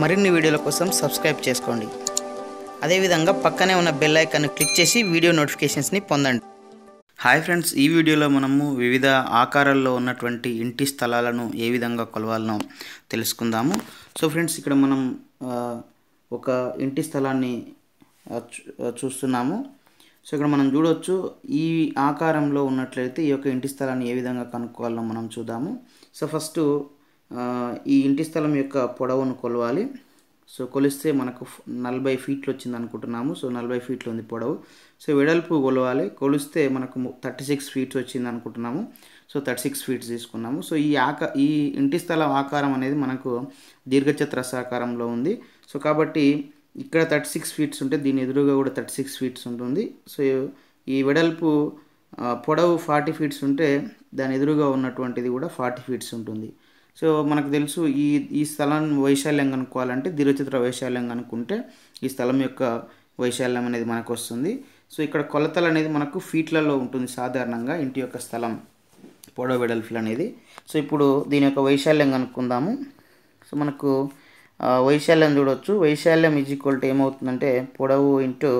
మరిన్ని వీడియోల కోసం సబ్స్క్రైబ్ చేసుకోండి అదేవిధంగా పక్కనే ఉన్న బెల్ ఐకాన్ క్లిక్ చేసి వీడియో నోటిఫికేషన్స్ని పొందండి హాయ్ ఫ్రెండ్స్ ఈ వీడియోలో మనము వివిధ ఆకారాల్లో ఉన్నటువంటి ఇంటి స్థలాలను ఏ విధంగా కొలవాలనో తెలుసుకుందాము సో ఫ్రెండ్స్ ఇక్కడ మనం ఒక ఇంటి స్థలాన్ని చూస్తున్నాము సో ఇక్కడ మనం చూడవచ్చు ఈ ఆకారంలో ఉన్నట్లయితే ఈ యొక్క ఇంటి స్థలాన్ని ఏ విధంగా కనుక్కోవాలో మనం చూద్దాము సో ఫస్ట్ ఈ ఇంటి స్థలం యొక్క పొడవును కొలవాలి సో కొలిస్తే మనకు నలభై ఫీట్లు వచ్చింది అనుకుంటున్నాము సో నలభై ఫీట్లు ఉంది పొడవు సో వెడల్పు కొలవాలి కొలిస్తే మనకు థర్టీ సిక్స్ ఫీట్స్ వచ్చింది అనుకుంటున్నాము సో థర్టీ సిక్స్ ఫీట్స్ తీసుకున్నాము సో ఈ ఆకా ఈ ఇంటి స్థలం ఆకారం అనేది మనకు దీర్ఘచతురస్రాకారంలో ఉంది సో కాబట్టి ఇక్కడ థర్టీ సిక్స్ ఫీట్స్ ఉంటే దీని ఎదురుగా కూడా థర్టీ సిక్స్ ఫీట్స్ ఉంటుంది సో ఈ వెడల్పు పొడవు ఫార్టీ ఫీట్స్ ఉంటే దాని ఎదురుగా ఉన్నటువంటిది కూడా ఫార్టీ ఫీట్స్ ఉంటుంది సో మనకు తెలుసు ఈ ఈ స్థలం వైశాల్యం కనుక్కోవాలంటే దీర్ఘచిత్ర వైశాల్యం కనుక్కుంటే ఈ స్థలం యొక్క వైశాల్యం అనేది మనకు వస్తుంది సో ఇక్కడ కొలతలు అనేది మనకు ఫీట్లలో ఉంటుంది సాధారణంగా ఇంటి యొక్క స్థలం పొడవ వెడల్ఫ్లు అనేది సో ఇప్పుడు దీని యొక్క వైశాల్యం కనుక్కుందాము సో మనకు వైశాల్యం చూడవచ్చు వైశాల్యం ఈజ్ ఈక్వల్ టు ఏమవుతుందంటే పొడవు ఇంటూ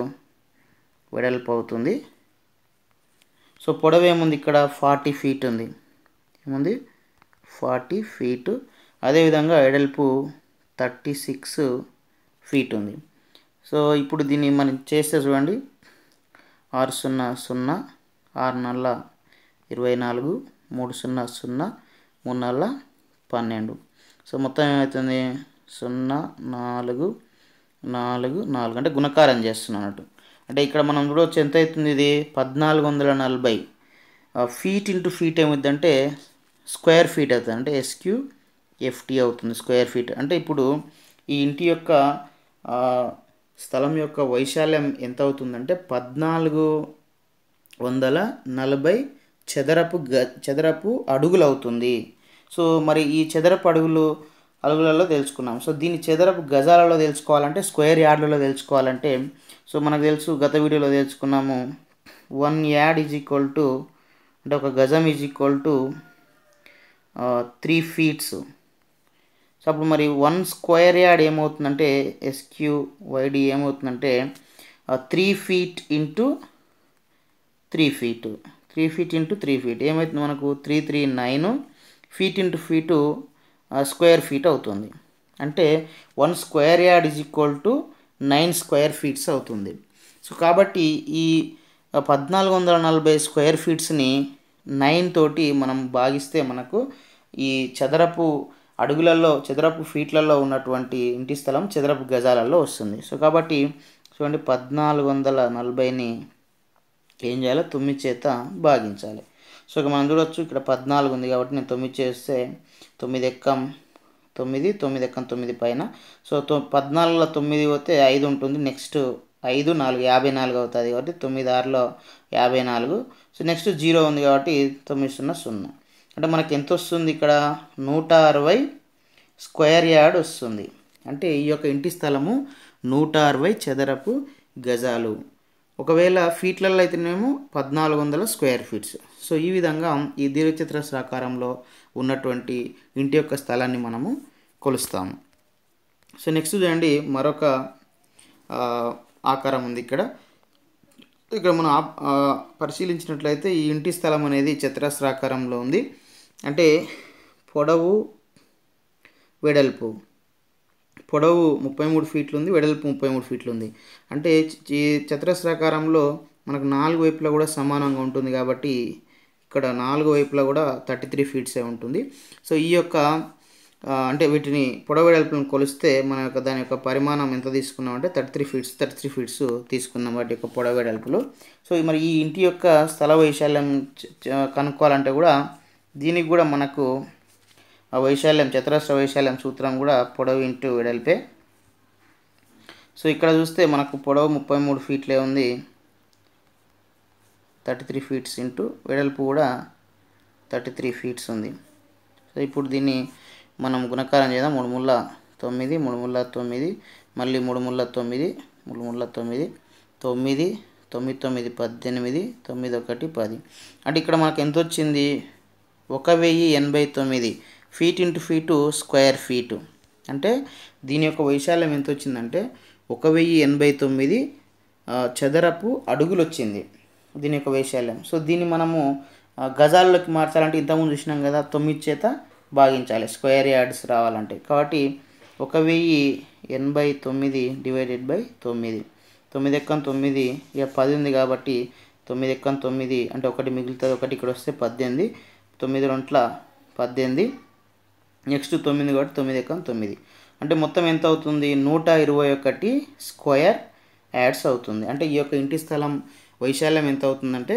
వెడల్పు అవుతుంది సో పొడవు ఏముంది ఇక్కడ ఫార్టీ ఫీట్ ఉంది ఏముంది ఫార్టీ ఫీట్ అదేవిధంగా ఎడల్పు థర్టీ సిక్స్ ఫీట్ ఉంది సో ఇప్పుడు దీన్ని మనం చేస్తే చూడండి ఆరు సున్నా సున్నా ఆరు నల్ల ఇరవై నాలుగు మూడు సున్నా సున్నా మూడు నల్ల పన్నెండు సో మొత్తం ఏమవుతుంది సున్నా నాలుగు నాలుగు నాలుగు అంటే గుణకారం చేస్తున్నట్టు అంటే ఇక్కడ మనం చూడవచ్చు ఎంత అవుతుంది ఇది పద్నాలుగు వందల నలభై ఫీట్ ఇంటూ ఫీట్ ఏమిద్దంటే స్క్వేర్ ఫీట్ అవుతుంది అంటే ఎస్క్యూ ఎఫ్టీ అవుతుంది స్క్వేర్ ఫీట్ అంటే ఇప్పుడు ఈ ఇంటి యొక్క స్థలం యొక్క వైశాల్యం ఎంత అవుతుందంటే పద్నాలుగు వందల నలభై చదరపు గ చదరపు అడుగులు అవుతుంది సో మరి ఈ చదరపు అడుగులు అడుగులలో తెలుసుకున్నాం సో దీని చదరపు గజాలలో తెలుసుకోవాలంటే స్క్వేర్ యార్డ్లలో తెలుసుకోవాలంటే సో మనకు తెలుసు గత వీడియోలో తెలుసుకున్నాము one yard is equal to అంటే ఒక గజం is equal to three feets so అప్పుడు మరి వన్ స్క్వేర్ యార్డ్ ఏమవుతుందంటే ఎస్క్యూ వైడి ఏమవుతుందంటే three feet into three feet three feet into three feet ఏమవుతుంది మనకు three three nine feet into feet square feet అవుతుంది అంటే one square yard is equal to nine square feets అవుతుంది so కాబట్టి ఈ పద్నాలుగు వందల నలభై స్క్వేర్ ఫీట్స్ని నైన్ తోటి మనం భాగిస్తే మనకు ఈ చదరపు అడుగులలో చదరపు ఫీట్లలో ఉన్నటువంటి ఇంటి స్థలం చదరపు గజాలలో వస్తుంది సో కాబట్టి చూడండి పద్నాలుగు వందల నలభైని ఏం చేయాలో తొమ్మిది చేత భాగించాలి సో మనం చూడవచ్చు ఇక్కడ పద్నాలుగు ఉంది కాబట్టి నేను తొమ్మిది చేస్తే తొమ్మిది ఎక్కం తొమ్మిది తొమ్మిది ఎక్కం తొమ్మిది పైన సో తొ పద్నాలుగులో తొమ్మిది పోతే ఐదు ఉంటుంది నెక్స్ట్ ఐదు నాలుగు యాభై నాలుగు అవుతుంది కాబట్టి తొమ్మిది ఆరులో యాభై నాలుగు సో నెక్స్ట్ జీరో ఉంది కాబట్టి తొమ్మిది సున్నా సున్నా అంటే మనకి ఎంత వస్తుంది ఇక్కడ నూట అరవై స్క్వేర్ యార్డ్ వస్తుంది అంటే ఈ యొక్క ఇంటి స్థలము నూట అరవై చదరపు గజాలు ఒకవేళ ఫీట్లలో అయితేనేమో పద్నాలుగు వందల స్క్వేర్ ఫీట్స్ సో ఈ విధంగా ఈ దీర్ఘచతురస్రాకారంలో ఉన్నటువంటి ఇంటి యొక్క స్థలాన్ని మనము కొలుస్తాము సో నెక్స్ట్ చూడండి మరొక ఆకారం ఉంది ఇక్కడ ఇక్కడ మనం పరిశీలించినట్లయితే ఈ ఇంటి స్థలం అనేది చతురస్రాకారంలో ఉంది అంటే పొడవు వెడల్పు పొడవు ముప్పై మూడు ఫీట్లు ఉంది వెడల్పు ముప్పై మూడు ఫీట్లు ఉంది అంటే ఈ చతురస్రాకారంలో మనకు నాలుగు వైపులా కూడా సమానంగా ఉంటుంది కాబట్టి ఇక్కడ నాలుగు వైపులా కూడా థర్టీ త్రీ ఫీట్సే ఉంటుంది సో ఈ యొక్క అంటే వీటిని పొడవెడల్పులను కొలిస్తే మన యొక్క దాని యొక్క పరిమాణం ఎంత తీసుకున్నాం అంటే thirty three feets thirty three feets తీసుకున్నాం వాటి యొక్క పొడవెడల్పులు సో మరి ఈ ఇంటి యొక్క స్థల వైశాల్యం కనుక్కోవాలంటే కూడా దీనికి కూడా మనకు ఆ వైశాల్యం చతురస్ర వైశాల్యం సూత్రం కూడా పొడవు ఇంటూ వెడల్పే సో ఇక్కడ చూస్తే మనకు పొడవు ముప్పై మూడు ఫీట్లే ఉంది థర్టీ త్రీ ఫీట్స్ ఇంటూ వెడల్పు కూడా థర్టీ త్రీ ఫీట్స్ ఉంది సో ఇప్పుడు దీన్ని మనం గుణకారం చేద్దాం మూడు ముళ్ళ తొమ్మిది మూడు ముళ్ళ తొమ్మిది మళ్ళీ మూడు ముళ్ళ తొమ్మిది మూడు ముళ్ళ తొమ్మిది తొమ్మిది తొమ్మిది తొమ్మిది పద్దెనిమిది తొమ్మిది ఒకటి పది అంటే ఇక్కడ మనకు ఎంత వచ్చింది ఒక వెయ్యి ఎనభై తొమ్మిది feet into feet square feet అంటే దీని యొక్క వైశాల్యం ఎంత వచ్చిందంటే ఒక వెయ్యి ఎనభై తొమ్మిది చదరపు అడుగులు వచ్చింది దీని యొక్క వైశాల్యం సో దీన్ని మనము గజాల్లోకి మార్చాలంటే ఇంతకుముందు చూసినాం కదా తొమ్మిది చేత భాగించాలి స్క్వేర్ యార్డ్స్ రావాలంటే కాబట్టి ఒక వెయ్యి ఎనభై తొమ్మిది డివైడెడ్ బై తొమ్మిది తొమ్మిది ఎక్కన తొమ్మిది ఇక పది ఉంది కాబట్టి తొమ్మిది ఎక్కన తొమ్మిది అంటే ఒకటి మిగులుతుంది ఒకటి ఇక్కడ వస్తే పద్దెనిమిది తొమ్మిది రొంట్ల పద్దెనిమిది నెక్స్ట్ తొమ్మిది కాబట్టి తొమ్మిది ఎక్కం తొమ్మిది అంటే మొత్తం ఎంత అవుతుంది నూట ఇరవై ఒకటి స్క్వేర్ యాడ్స్ అవుతుంది అంటే ఈ యొక్క ఇంటి స్థలం వైశాల్యం ఎంత అవుతుందంటే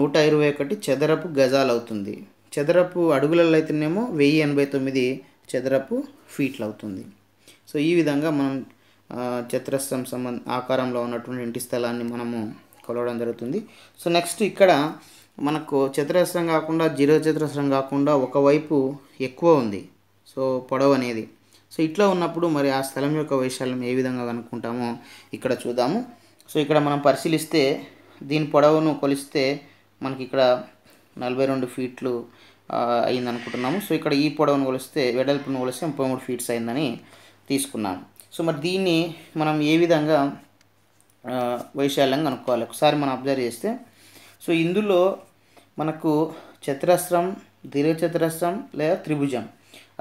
నూట ఇరవై ఒకటి చదరపు గజాలు అవుతుంది చదరపు అడుగులలో అయితేనేమో వెయ్యి ఎనభై తొమ్మిది చదరపు ఫీట్లు అవుతుంది సో ఈ విధంగా మనం చతురస్రం సంబంధ ఆకారంలో ఉన్నటువంటి ఇంటి స్థలాన్ని మనము కొలవడం జరుగుతుంది సో నెక్స్ట్ ఇక్కడ మనకు చతురస్రం కాకుండా జీరో చతురస్రం కాకుండా ఒకవైపు ఎక్కువ ఉంది సో పొడవు అనేది సో ఇట్లా ఉన్నప్పుడు మరి ఆ స్థలం యొక్క వైశాల్యం ఏ విధంగా కనుక్కుంటామో ఇక్కడ చూద్దాము సో ఇక్కడ మనం పరిశీలిస్తే దీని పొడవును కొలిస్తే మనకి ఇక్కడ నలభై రెండు ఫీట్లు అయింది అనుకుంటున్నాము సో ఇక్కడ ఈ పొడవును కొలిస్తే వెడల్పును కొలిస్తే ముప్పై మూడు ఫీట్స్ అయిందని తీసుకున్నాను సో మరి దీన్ని మనం ఏ విధంగా వైశాల్యం కనుక్కోవాలి ఒకసారి మనం అబ్జర్వ్ చేస్తే సో ఇందులో మనకు చతురస్రం దీర్ఘచతురస్రం లేదా త్రిభుజం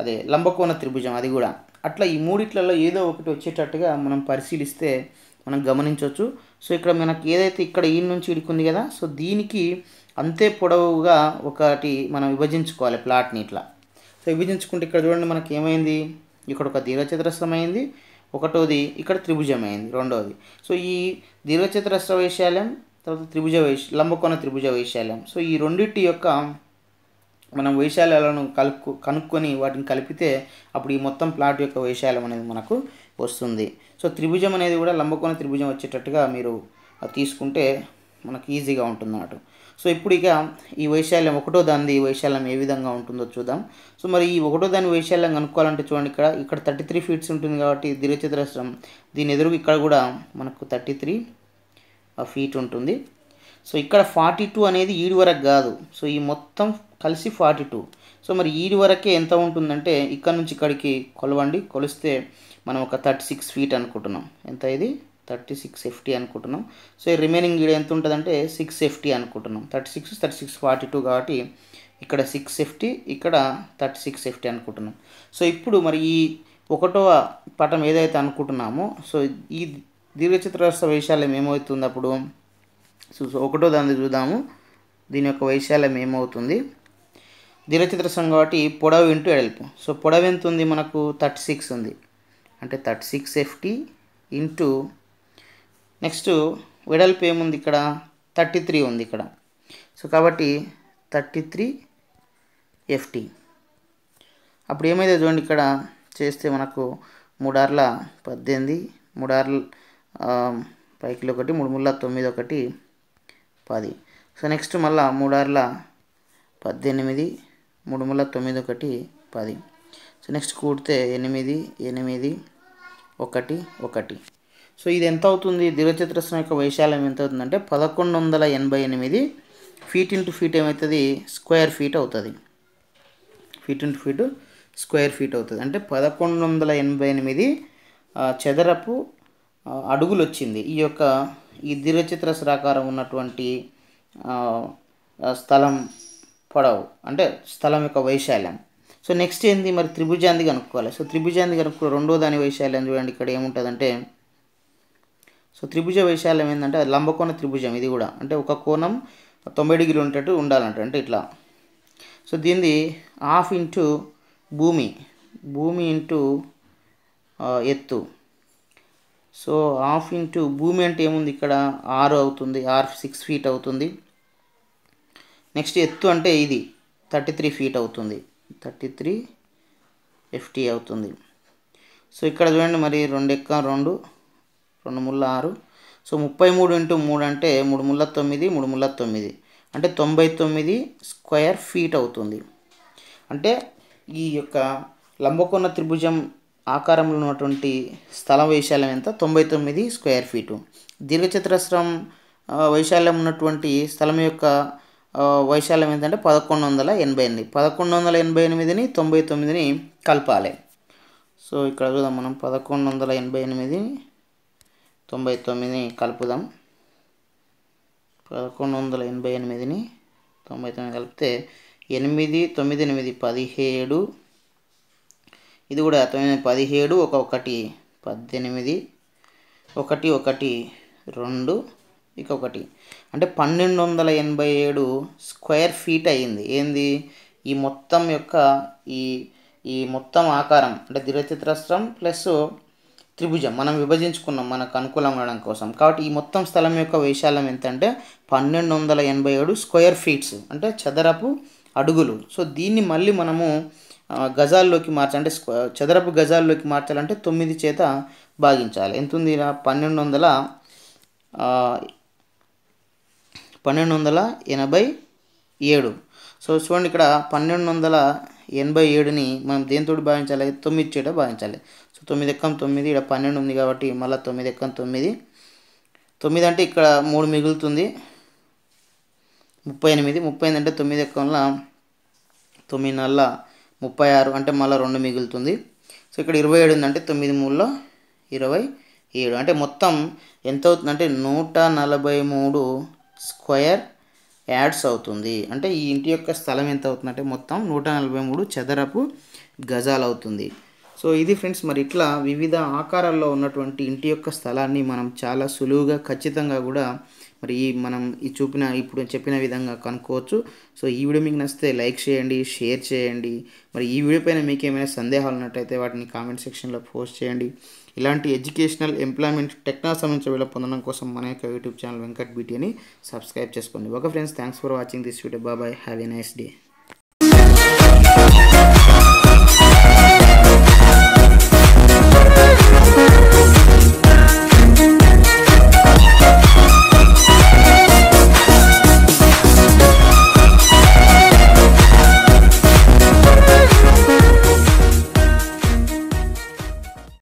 అదే లంబకోణ త్రిభుజం అది కూడా అట్లా ఈ మూడిట్లలో ఏదో ఒకటి వచ్చేటట్టుగా మనం పరిశీలిస్తే మనం గమనించవచ్చు సో ఇక్కడ మనకి ఏదైతే ఇక్కడ ఈ నుంచి ఇడుకుంది కదా సో దీనికి అంతే పొడవుగా ఒకటి మనం విభజించుకోవాలి ప్లాట్ని ఇట్లా సో విభజించుకుంటే ఇక్కడ చూడండి మనకి ఏమైంది ఇక్కడ ఒక దీర్ఘచతురస్రమైంది ఒకటోది ఇక్కడ త్రిభుజం అయింది రెండోది సో ఈ దీర్ఘచతురస్ర వైశాల్యం తర్వాత త్రిభుజ వైశ లంబకోణ త్రిభుజ వైశాల్యం సో ఈ రెండింటి యొక్క మనం వైశాల్యాలను కలుపు కనుక్కొని వాటిని కలిపితే అప్పుడు ఈ మొత్తం ప్లాట్ యొక్క వైశాల్యం అనేది మనకు వస్తుంది సో త్రిభుజం అనేది కూడా లంబకోణ త్రిభుజం వచ్చేటట్టుగా మీరు తీసుకుంటే మనకు ఈజీగా ఉంటుంది అన్నట్టు సో ఇప్పుడు ఇక ఈ వైశాల్యం ఒకటో దానిది వైశాల్యం ఏ విధంగా ఉంటుందో చూద్దాం సో మరి ఈ ఒకటో దాని వైశాల్యం కనుక్కోవాలంటే చూడండి ఇక్కడ ఇక్కడ థర్టీ త్రీ ఫీట్స్ ఉంటుంది కాబట్టి దీర్ఘచతురస్రం దీని ఎదురుగా ఇక్కడ కూడా మనకు థర్టీ త్రీ ఫీట్ ఉంటుంది సో ఇక్కడ ఫార్టీ టూ అనేది ఈడు వరకు కాదు సో ఈ మొత్తం కలిసి ఫార్టీ టూ సో మరి ఈడు వరకే ఎంత ఉంటుందంటే ఇక్కడ నుంచి ఇక్కడికి కొలవండి కొలిస్తే మనం ఒక థర్టీ సిక్స్ ఫీట్ అనుకుంటున్నాం ఎంత ఇది థర్టీ సిక్స్ ఎఫ్టీ అనుకుంటున్నాం సో ఈ రిమైనింగ్ ఈడ ఎంత ఉంటుందంటే సిక్స్ ఎఫ్టీ అనుకుంటున్నాం thirty six thirty six forty two కాబట్టి ఇక్కడ సిక్స్ ఎఫ్టీ ఇక్కడ థర్టీ సిక్స్ ఎఫ్టీ అనుకుంటున్నాం సో ఇప్పుడు మరి ఈ ఒకటవ పటం ఏదైతే అనుకుంటున్నామో సో ఈ దీర్ఘచతురస్ర వైశాల్యం ఏమవుతుంది అప్పుడు సో ఒకటో దాన్ని చూద్దాము దీని యొక్క వైశాల్యం ఏమవుతుంది సంఘం కాబట్టి పొడవు ఇంటూ ఎడల్పు సో పొడవు ఎంత ఉంది మనకు థర్టీ సిక్స్ ఉంది అంటే thirty six FT into next వెడల్పు ఏముంది ఇక్కడ థర్టీ త్రీ ఉంది ఇక్కడ సో కాబట్టి థర్టీ త్రీ ఎఫ్టీ అప్పుడు ఏమైతే చూడండి ఇక్కడ చేస్తే మనకు మూడార్ల పద్దెనిమిది మూడార్ల పైకిలు ఒకటి మూడు ముళ్ళ తొమ్మిది ఒకటి పది సో నెక్స్ట్ మళ్ళా మూడార్ల పద్దెనిమిది మూడు ముళ్ళ తొమ్మిది ఒకటి పది సో నెక్స్ట్ కూడితే ఎనిమిది ఎనిమిది ఒకటి ఒకటి సో ఇది ఎంత అవుతుంది దీర్ఘచతురస్రం యొక్క వైశాల్యం ఎంత అవుతుందంటే పదకొండు వందల ఎనభై ఎనిమిది ఫీట్ ఇంటూ ఫీట్ ఏమవుతుంది స్క్వేర్ ఫీట్ అవుతుంది feet into feet square feet అవుతుంది అంటే పదకొండు వందల ఎనభై ఎనిమిది చదరపు అడుగులు వచ్చింది ఈ యొక్క ఈ దీర్ఘచతురస్రాకారం ఉన్నటువంటి స్థలం పొడవు అంటే స్థలం యొక్క వైశాల్యం సో నెక్స్ట్ ఏంది మరి త్రిభుజాంది కనుక్కోవాలి సో త్రిభుజాంది కనుక్కో రెండో దాని వైశాల్యం చూడండి ఇక్కడ ఏముంటుందంటే సో త్రిభుజ వైశాల్యం ఏంటంటే లంబకోణ త్రిభుజం ఇది కూడా అంటే ఒక కోణం తొంభై డిగ్రీలు ఉండేటట్టు ఉండాలంట అంటే ఇట్లా సో దీనిది హాఫ్ ఇంటూ భూమి భూమి ఇంటూ ఎత్తు సో హాఫ్ ఇంటూ భూమి అంటే ఏముంది ఇక్కడ ఆరు అవుతుంది ఆరు సిక్స్ ఫీట్ అవుతుంది నెక్స్ట్ ఎత్తు అంటే ఇది థర్టీ త్రీ ఫీట్ అవుతుంది థర్టీ త్రీ ఎఫ్టీ అవుతుంది సో ఇక్కడ చూడండి మరి రెండు ఎక్క రెండు రెండు ముళ్ళ ఆరు సో ముప్పై మూడు ఇంటూ మూడు అంటే మూడు ముళ్ళ తొమ్మిది మూడు ముళ్ళ తొమ్మిది అంటే తొంభై తొమ్మిది స్క్వేర్ ఫీట్ అవుతుంది అంటే ఈ యొక్క లంబకోణ త్రిభుజం ఆకారంలో ఉన్నటువంటి స్థల వైశాల్యం ఎంత తొంభై తొమ్మిది స్క్వేర్ ఫీటు దీర్ఘచతురస్రం వైశాల్యం ఉన్నటువంటి స్థలం యొక్క వైశాల్యం ఏంటంటే పదకొండు వందల ఎనభై ఎనిమిది పదకొండు వందల ఎనభై ఎనిమిదిని తొంభై తొమ్మిదిని కలపాలి సో ఇక్కడ చూద్దాం మనం పదకొండు వందల ఎనభై ఎనిమిది తొంభై తొమ్మిదిని కలుపుదాం పదకొండు వందల ఎనభై ఎనిమిదిని తొంభై తొమ్మిది కలిపితే ఎనిమిది తొమ్మిది ఎనిమిది పదిహేడు ఇది కూడా తొమ్మిది పదిహేడు ఒక ఒకటి పద్దెనిమిది ఒకటి ఒకటి రెండు ఇక ఒకటి అంటే పన్నెండు వందల ఎనభై ఏడు స్క్వేర్ ఫీట్ అయ్యింది ఏంది ఈ మొత్తం యొక్క ఈ ఈ మొత్తం ఆకారం అంటే దీర్ఘచతురస్రం ప్లస్ త్రిభుజం మనం విభజించుకున్నాం మనకు అనుకూలం ఉండడం కోసం కాబట్టి ఈ మొత్తం స్థలం యొక్క వైశాల్యం ఎంత అంటే పన్నెండు వందల ఎనభై ఏడు స్క్వేర్ ఫీట్స్ అంటే చదరపు అడుగులు సో దీన్ని మళ్ళీ మనము గజాల్లోకి మార్చాలంటే చదరపు గజాల్లోకి మార్చాలంటే తొమ్మిది చేత భాగించాలి ఎంత ఉంది పన్నెండు వందల పన్నెండు వందల ఎనభై ఏడు సో చూడండి ఇక్కడ పన్నెండు వందల ఎనభై ఏడుని మనం దేనితోటి భావించాలి తొమ్మిది చేట భావించాలి తొమ్మిది ఎక్కం తొమ్మిది ఇక్కడ పన్నెండు ఉంది కాబట్టి మళ్ళీ తొమ్మిది ఎక్కం తొమ్మిది తొమ్మిది అంటే ఇక్కడ మూడు మిగులుతుంది ముప్పై ఎనిమిది ముప్పై ఎనిమిది అంటే తొమ్మిది ఎక్కంలో తొమ్మిది నల్ల ముప్పై ఆరు అంటే మళ్ళీ రెండు మిగులుతుంది సో ఇక్కడ ఇరవై ఏడు ఉందంటే తొమ్మిది మూడులో ఇరవై ఏడు అంటే మొత్తం ఎంత అవుతుందంటే నూట నలభై మూడు స్క్వేర్ యాడ్స్ అవుతుంది అంటే ఈ ఇంటి యొక్క స్థలం ఎంత అవుతుందంటే మొత్తం నూట నలభై మూడు చదరపు గజాలు అవుతుంది సో ఇది ఫ్రెండ్స్ మరి ఇట్లా వివిధ ఆకారాల్లో ఉన్నటువంటి ఇంటి యొక్క స్థలాన్ని మనం చాలా సులువుగా ఖచ్చితంగా కూడా మరి ఈ మనం ఈ చూపిన ఇప్పుడు చెప్పిన విధంగా కనుక్కోవచ్చు సో ఈ వీడియో మీకు నచ్చితే లైక్ చేయండి షేర్ చేయండి మరి ఈ వీడియో పైన మీకు ఏమైనా సందేహాలు ఉన్నట్టయితే వాటిని కామెంట్ సెక్షన్లో పోస్ట్ చేయండి ఇలాంటి ఎడ్యుకేషనల్ ఎంప్లాయ్మెంట్ టెక్నాలజీ సంబంధించిన వీళ్ళ పొందడం కోసం మన యొక్క యూట్యూబ్ ఛానల్ వెంకట్ బీటీని సబ్స్క్రైబ్ చేసుకోండి okay friends thanks for watching this video bye bye have a nice day